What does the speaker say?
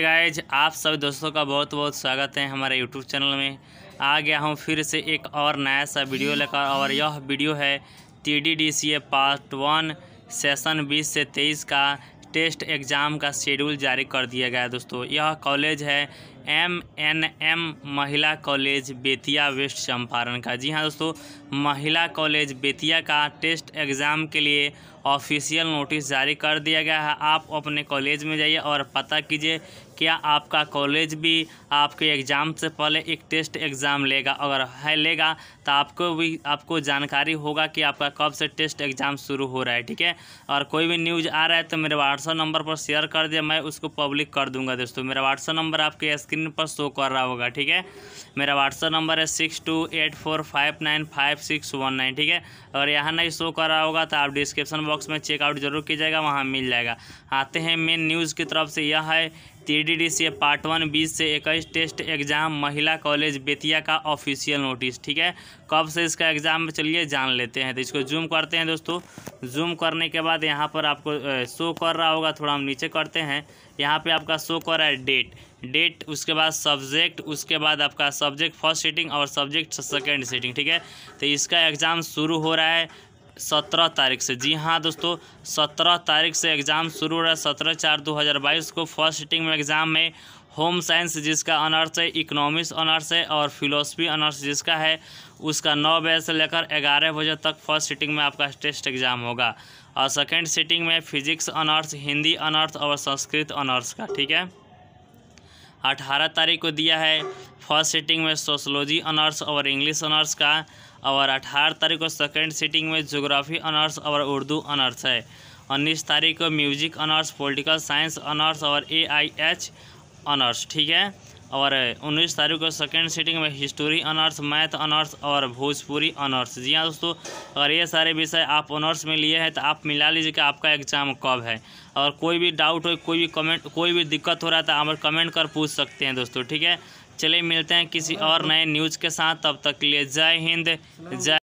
guys आप सभी दोस्तों का बहुत बहुत स्वागत है हमारे यूट्यूब चैनल में आ गया हूँ फिर से एक और नया सा वीडियो लेकर और यह वीडियो है T D D C A part one session बीस से तेईस का टेस्ट एग्ज़ाम का शेड्यूल जारी कर दिया गया है दोस्तों यह कॉलेज है एम एन एम महिला कॉलेज बेतिया वेस्ट चंपारण का जी हाँ दोस्तों महिला कॉलेज बेतिया का टेस्ट एग्ज़ाम के लिए ऑफिशियल नोटिस जारी कर दिया गया है आप अपने कॉलेज में जाइए और पता कीजिए क्या आपका कॉलेज भी आपके एग्ज़ाम से पहले एक टेस्ट एग्ज़ाम लेगा अगर है लेगा तो आपको भी आपको जानकारी होगा कि आपका कब से टेस्ट एग्ज़ाम शुरू हो रहा है ठीक है और कोई भी न्यूज़ आ रहा है तो मेरे व्हाट्सअप नंबर पर शेयर कर दिया मैं उसको पब्लिक कर दूंगा दोस्तों मेरा व्हाट्सअप नंबर आपके स्क्रीन स्क्रीन पर शो कर रहा होगा ठीक है मेरा व्हाट्सअप नंबर है six two eight four five nine five six one nine ठीक है अगर यहाँ नहीं शो कर रहा होगा तो आप डिस्क्रिप्शन बॉक्स में चेकआउट जरूर कीजिएगा वहाँ मिल जाएगा आते हैं मेन न्यूज़ की तरफ से यह है टी सी पार्ट वन बीस से इक्कीस टेस्ट एग्जाम महिला कॉलेज बेतिया का ऑफिशियल नोटिस ठीक है कब से इसका एग्ज़ाम चलिए जान लेते हैं तो इसको जूम करते हैं दोस्तों जूम करने के बाद यहाँ पर आपको शो कर रहा होगा थोड़ा हम नीचे करते हैं यहाँ पे आपका शो कर रहा है डेट डेट उसके बाद सब्जेक्ट उसके बाद आपका सब्जेक्ट फर्स्ट सीटिंग और सब्जेक्ट सेकेंड सीटिंग ठीक है तो इसका एग्ज़ाम शुरू हो रहा है सत्रह तारीख से जी हाँ दोस्तों सत्रह तारीख से एग्ज़ाम शुरू हो रहा है सत्रह चार दो हज़ार बाईस को फर्स्ट सीटिंग में एग्ज़ाम में होम साइंस जिसका ऑनर्स है इकोनॉमिक्स ऑनर्स है और फिलोसफी ऑनर्स जिसका है उसका नौ बजे से लेकर ग्यारह बजे तक फर्स्ट सीटिंग में आपका टेस्ट एग्ज़ाम होगा और सेकेंड सीटिंग में फिजिक्स ऑनर्स हिंदी ऑनर्स और संस्कृत ऑनर्स का ठीक है अठारह तारीख को दिया है फर्स्ट सीटिंग में सोशलॉजी ऑनर्स और इंग्लिश ऑनर्स का और अठारह तारीख को सेकेंड सीटिंग में जोग्राफी ऑनर्स और उर्दू ऑनर्स है उन्नीस तारीख को music honours political science honours और ए आई एच ऑनर्स ठीक है और 19 तारीख को सेकेंड सीटिंग में हिस्ट्री ऑनर्स मैथ ऑनर्स और भोजपुरी ऑनर्स जी हाँ दोस्तों अगर ये सारे विषय आप ऑनर्स में लिए हैं तो आप मिला लीजिए कि आपका एग्ज़ाम कब है और कोई भी डाउट हो कोई भी कमेंट कोई भी दिक्कत हो रहा था तो आप कमेंट कर पूछ सकते हैं दोस्तों ठीक है चलिए मिलते हैं किसी और नए न्यूज़ के साथ तब तक के लिए जय हिंद जय